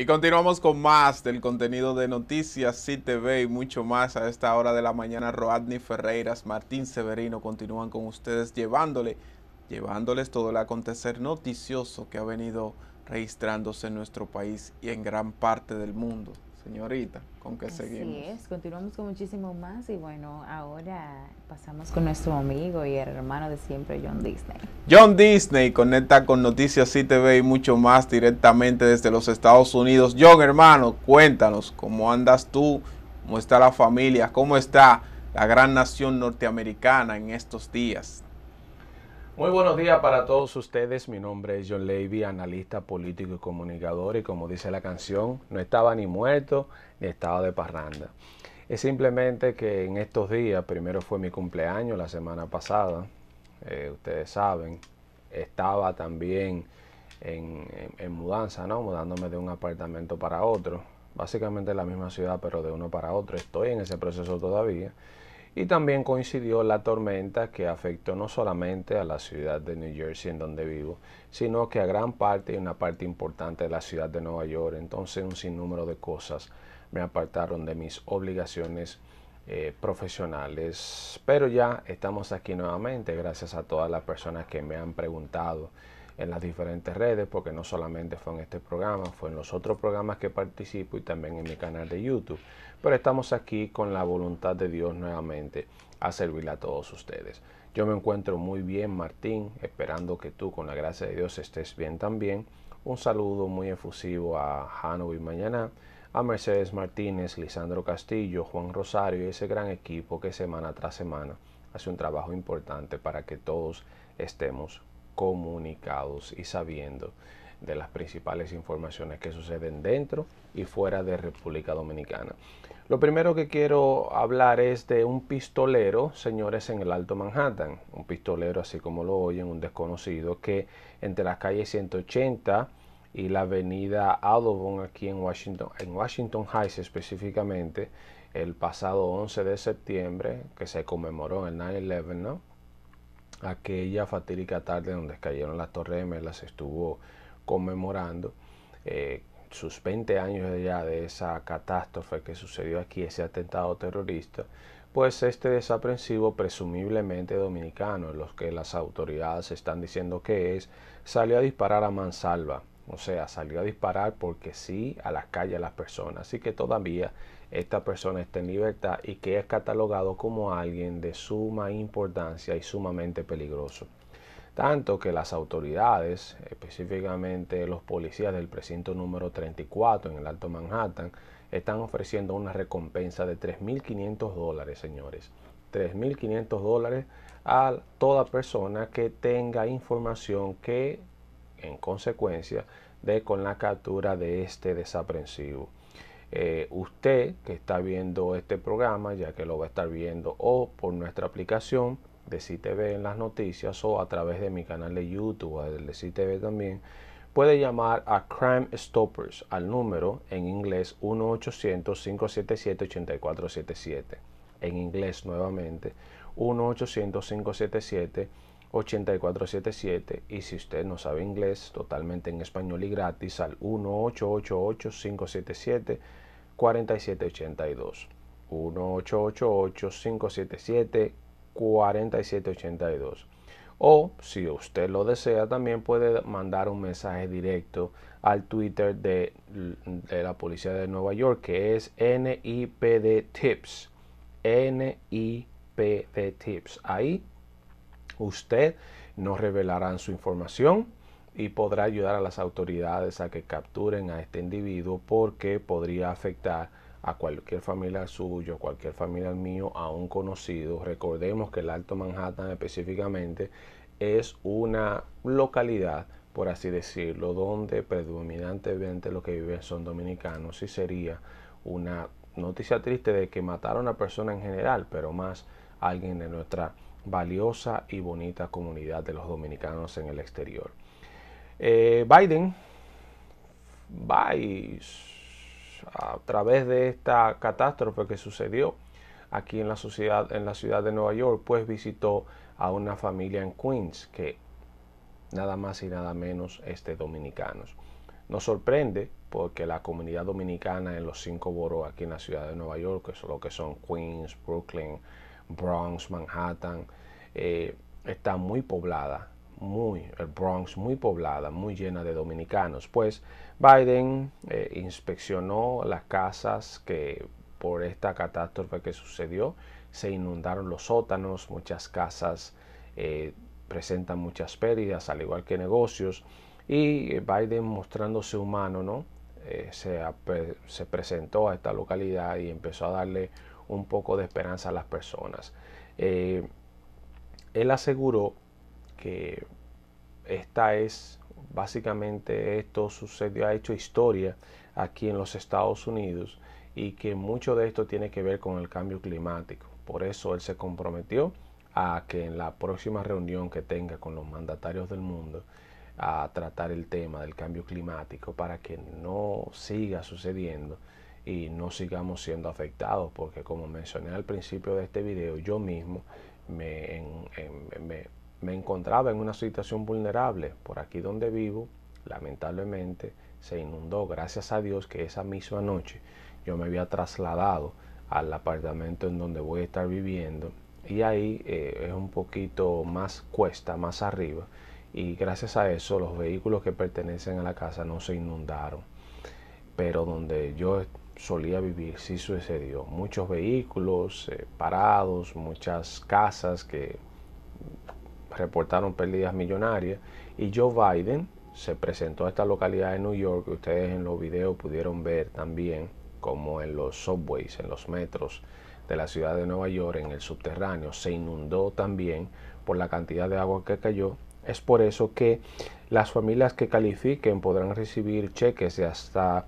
Y continuamos con más del contenido de Noticias CTV y mucho más a esta hora de la mañana. Rodney Ferreiras, Martín Severino continúan con ustedes llevándole, llevándoles todo el acontecer noticioso que ha venido registrándose en nuestro país y en gran parte del mundo. Señorita, ¿con que seguimos? Así es, continuamos con muchísimo más y bueno, ahora pasamos con nuestro amigo y hermano de siempre, John Disney. John Disney conecta con Noticias CTV y mucho más directamente desde los Estados Unidos. John, hermano, cuéntanos cómo andas tú, cómo está la familia, cómo está la gran nación norteamericana en estos días. Muy buenos días para todos ustedes. Mi nombre es John Levy, analista político y comunicador. Y como dice la canción, no estaba ni muerto ni estaba de parranda. Es simplemente que en estos días, primero fue mi cumpleaños la semana pasada, eh, ustedes saben, estaba también en, mudanza, ¿no? Mudándome de un apartamento para otro. Básicamente la misma ciudad, pero de uno para otro. Estoy en ese proceso todavía y también coincidió la tormenta que afectó no solamente a la ciudad de New Jersey en donde vivo, sino que a gran parte y una parte importante de la ciudad de Nueva York. Entonces un sinnúmero de cosas me apartaron de mis obligaciones eh, profesionales. Pero ya estamos aquí nuevamente gracias a todas las personas que me han preguntado en las diferentes redes, porque no solamente fue en este programa, fue en los otros programas que participo y también en mi canal de YouTube. Pero estamos aquí con la voluntad de Dios nuevamente a servirle a todos ustedes. Yo me encuentro muy bien, Martín, esperando que tú con la gracia de Dios estés bien también. Un saludo muy efusivo a y Mañana, a Mercedes Martínez, Lisandro Castillo, Juan Rosario y ese gran equipo que semana tras semana hace un trabajo importante para que todos estemos comunicados y sabiendo de las principales informaciones que suceden dentro y fuera de República Dominicana. Lo primero que quiero hablar es de un pistolero, señores, en el Alto Manhattan. Un pistolero, así como lo oyen, un desconocido que entre las calles 180 y la avenida Audubon aquí en Washington, en Washington Heights específicamente, el pasado 11 de septiembre, que se conmemoró el 9-11, ¿no? aquella fatídica tarde donde cayeron las Torres las estuvo conmemorando eh, sus 20 años ya de esa catástrofe que sucedió aquí, ese atentado terrorista, pues este desaprensivo presumiblemente dominicano, los que las autoridades están diciendo que es, salió a disparar a mansalva o sea, salió a disparar porque sí a las calles a las personas. Así que todavía esta persona está en libertad y que es catalogado como alguien de suma importancia y sumamente peligroso. Tanto que las autoridades, específicamente los policías del precinto número 34 en el Alto Manhattan, están ofreciendo una recompensa de 3.500 dólares, señores. 3.500 dólares a toda persona que tenga información que en consecuencia de con la captura de este desaprensivo. Eh, usted que está viendo este programa, ya que lo va a estar viendo o por nuestra aplicación de CTV en las noticias o a través de mi canal de YouTube, el de CTV también, puede llamar a Crime Stoppers al número en inglés 1-800-577-8477. En inglés nuevamente, 1 800 577 8477 y si usted no sabe inglés, totalmente en español y gratis al 1888-577-4782. 1888-577-4782. O si usted lo desea, también puede mandar un mensaje directo al Twitter de, la Policía de Nueva York, que es NIPD Tips. NIPD Tips. Ahí Usted nos revelarán su información y podrá ayudar a las autoridades a que capturen a este individuo porque podría afectar a cualquier familia suyo, cualquier familia mío, a un conocido. Recordemos que el Alto Manhattan específicamente es una localidad, por así decirlo, donde predominantemente los que viven son dominicanos y sería una noticia triste de que mataron a una persona en general, pero más alguien de nuestra valiosa y bonita comunidad de los dominicanos en el exterior. Eh, Biden va a través de esta catástrofe que sucedió aquí en la, sociedad, en la ciudad de Nueva York, pues visitó a una familia en Queens que nada más y nada menos es de dominicanos. Nos sorprende porque la comunidad dominicana en los cinco boros aquí en la ciudad de Nueva York, que son lo que son Queens, Brooklyn, Bronx, Manhattan, eh, está muy poblada, muy, el Bronx muy poblada, muy llena de dominicanos. Pues Biden eh, inspeccionó las casas que por esta catástrofe que sucedió se inundaron los sótanos, muchas casas eh, presentan muchas pérdidas, al igual que negocios. Y Biden mostrándose humano, ¿no? se, se presentó a esta localidad y empezó a darle un poco de esperanza a las personas. Eh, él aseguró que esta es básicamente esto sucedió, ha hecho historia aquí en los Estados Unidos y que mucho de esto tiene que ver con el cambio climático. Por eso él se comprometió a que en la próxima reunión que tenga con los mandatarios del mundo a tratar el tema del cambio climático para que no siga sucediendo y no sigamos siendo afectados, porque como mencioné al principio de este video, yo mismo me, me, encontraba en una situación vulnerable. Por aquí donde vivo, lamentablemente, se inundó. Gracias a Dios que esa misma noche yo me había trasladado al apartamento en donde voy a estar viviendo y ahí eh, es un poquito más cuesta, más arriba y gracias a eso los vehículos que pertenecen a la casa no se inundaron. Pero donde yo solía vivir, sí sucedió. Muchos vehículos eh, parados, muchas casas que reportaron pérdidas millonarias y Joe Biden se presentó a esta localidad de New York, ustedes en los videos pudieron ver también, como en los subways, en los metros de la ciudad de Nueva York, en el subterráneo, se inundó también por la cantidad de agua que cayó. Es por eso que las familias que califiquen podrán recibir cheques de hasta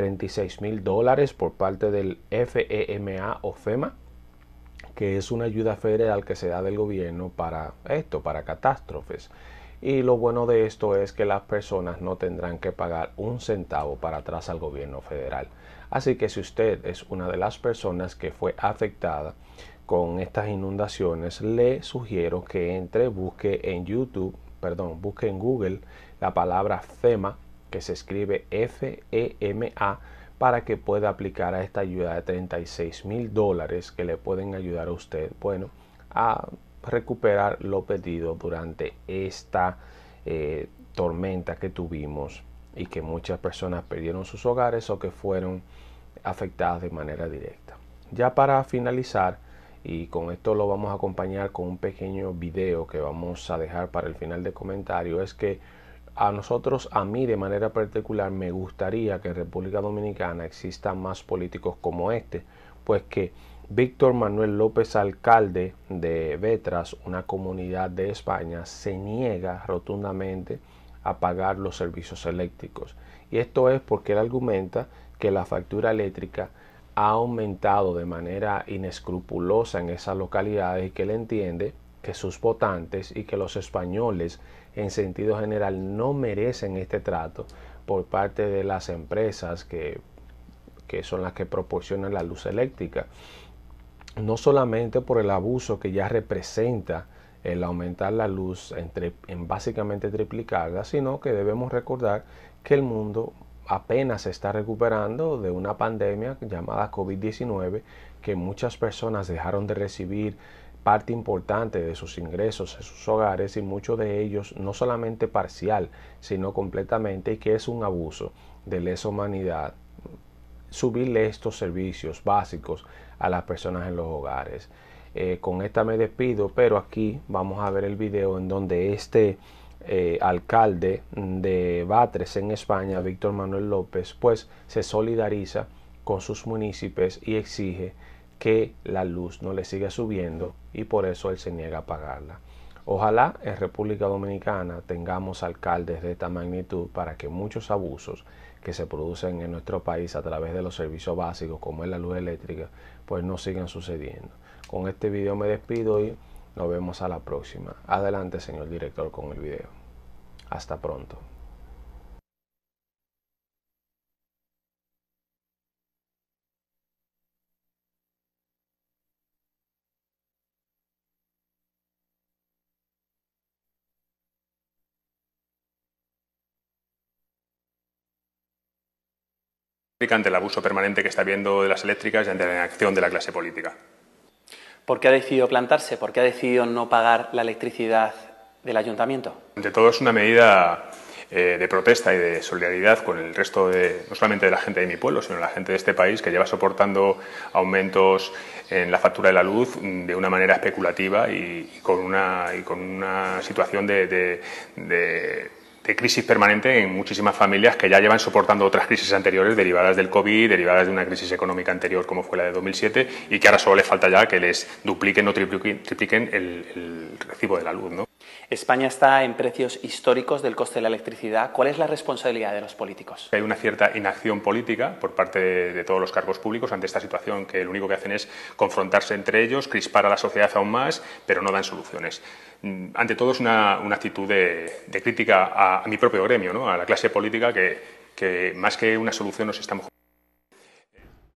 36 mil dólares por parte del FEMA o FEMA, que es una ayuda federal que se da del gobierno para esto, para catástrofes. Y lo bueno de esto es que las personas no tendrán que pagar un centavo para atrás al gobierno federal. Así que si usted es una de las personas que fue afectada con estas inundaciones, le sugiero que entre, busque en YouTube, perdón, busque en Google la palabra FEMA que se escribe FEMA, para que pueda aplicar a esta ayuda de 36 mil dólares que le pueden ayudar a usted, bueno, a recuperar lo pedido durante esta eh, tormenta que tuvimos y que muchas personas perdieron sus hogares o que fueron afectadas de manera directa. Ya para finalizar, y con esto lo vamos a acompañar con un pequeño video que vamos a dejar para el final de comentario, es que a nosotros, a mí de manera particular, me gustaría que en República Dominicana existan más políticos como este, pues que Víctor Manuel López, alcalde de Betras, una comunidad de España, se niega rotundamente a pagar los servicios eléctricos. Y esto es porque él argumenta que la factura eléctrica ha aumentado de manera inescrupulosa en esas localidades y que él entiende que sus votantes y que los españoles en sentido general no merecen este trato por parte de las empresas que, son las que proporcionan la luz eléctrica. No solamente por el abuso que ya representa el aumentar la luz en, en básicamente triplicarla, sino que debemos recordar que el mundo apenas se está recuperando de una pandemia llamada COVID-19 que muchas personas dejaron de recibir parte importante de sus ingresos en sus hogares y muchos de ellos no solamente parcial, sino completamente y que es un abuso de lesa humanidad subirle estos servicios básicos a las personas en los hogares. Eh, con esta me despido, pero aquí vamos a ver el video en donde este eh, alcalde de Batres en España, Víctor Manuel López, pues se solidariza con sus municipios y exige que la luz no le sigue subiendo y por eso él se niega a pagarla. Ojalá en República Dominicana tengamos alcaldes de esta magnitud para que muchos abusos que se producen en nuestro país a través de los servicios básicos como es la luz eléctrica, pues no sigan sucediendo. Con este video me despido y nos vemos a la próxima. Adelante señor director con el video. Hasta pronto. ante el abuso permanente que está habiendo de las eléctricas y ante la inacción de la clase política. ¿Por qué ha decidido plantarse? ¿Por qué ha decidido no pagar la electricidad del ayuntamiento? Ante todo es una medida eh, de protesta y de solidaridad con el resto de, no solamente de la gente de mi pueblo, sino la gente de este país que lleva soportando aumentos en la factura de la luz mm, de una manera especulativa y, con, una, situación de crisis permanente en muchísimas familias que ya llevan soportando otras crisis anteriores derivadas del COVID, derivadas de una crisis económica anterior como fue la de 2007 y que ahora solo les falta ya que les dupliquen o tripliquen, el, el recibo de la luz. ¿no? España está en precios históricos del coste de la electricidad. ¿Cuál es la responsabilidad de los políticos? Hay una cierta inacción política por parte de, todos los cargos públicos ante esta situación que lo único que hacen es confrontarse entre ellos, crispar a la sociedad aún más, pero no dan soluciones. Mm, ante todo es una, actitud de, crítica a, mi propio gremio, ¿no? a la clase política que, más que una solución nos estamos